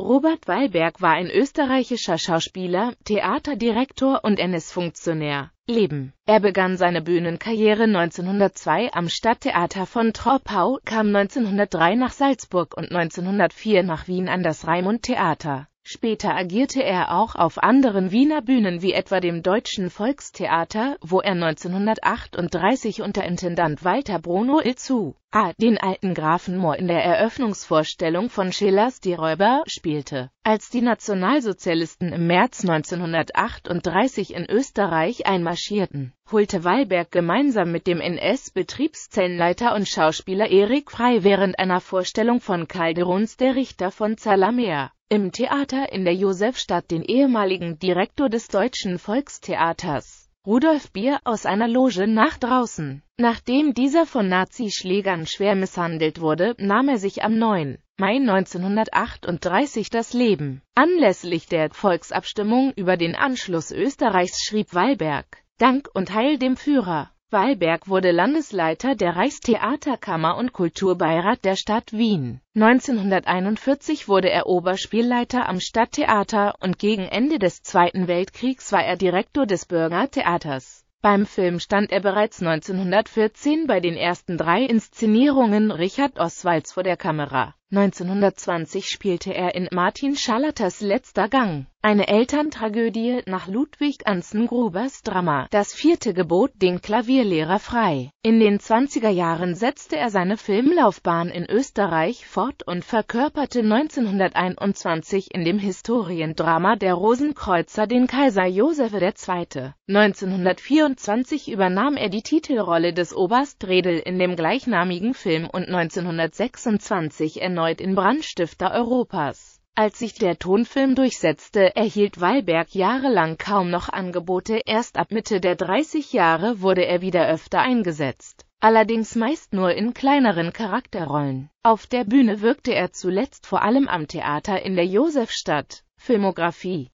Robert Wallberg war ein österreichischer Schauspieler, Theaterdirektor und NS-Funktionär. Leben. Er begann seine Bühnenkarriere 1902 am Stadttheater von Troppau, kam 1903 nach Salzburg und 1904 nach Wien an das Raimund Theater. Später agierte er auch auf anderen Wiener Bühnen wie etwa dem Deutschen Volkstheater, wo er 1938 unter Intendant Walter Bruno Ilzu, A. den alten Grafen Mohr in der Eröffnungsvorstellung von Schillers Die Räuber spielte. Als die Nationalsozialisten im März 1938 in Österreich einmarschierten, holte Wallberg gemeinsam mit dem NS-Betriebszellenleiter und Schauspieler Erik Frey während einer Vorstellung von Calderons Der Richter von Zalamea im Theater in der Josefstadt den ehemaligen Direktor des Deutschen Volkstheaters, Rudolf Bier, aus einer Loge nach draußen. Nachdem dieser von Nazi-Schlägern schwer misshandelt wurde, nahm er sich am 9. Mai 1938 das Leben. Anlässlich der Volksabstimmung über den Anschluss Österreichs schrieb Wallberg, Dank und Heil dem Führer. Wallberg wurde Landesleiter der Reichstheaterkammer und Kulturbeirat der Stadt Wien. 1941 wurde er Oberspielleiter am Stadttheater und gegen Ende des Zweiten Weltkriegs war er Direktor des Bürgertheaters. Beim Film stand er bereits 1914 bei den ersten drei Inszenierungen Richard Oswalds vor der Kamera. 1920 spielte er in Martin Schalaters Letzter Gang, eine Elterntragödie nach Ludwig Anzengruber's Drama Das vierte Gebot den Klavierlehrer frei. In den 20er Jahren setzte er seine Filmlaufbahn in Österreich fort und verkörperte 1921 in dem Historiendrama Der Rosenkreuzer den Kaiser Josef II. 1924 übernahm er die Titelrolle des Oberst Redel in dem gleichnamigen Film und 1926 ernannte erneut in Brandstifter Europas. Als sich der Tonfilm durchsetzte, erhielt Weilberg jahrelang kaum noch Angebote, erst ab Mitte der 30 Jahre wurde er wieder öfter eingesetzt, allerdings meist nur in kleineren Charakterrollen. Auf der Bühne wirkte er zuletzt vor allem am Theater in der Josefstadt. Filmografie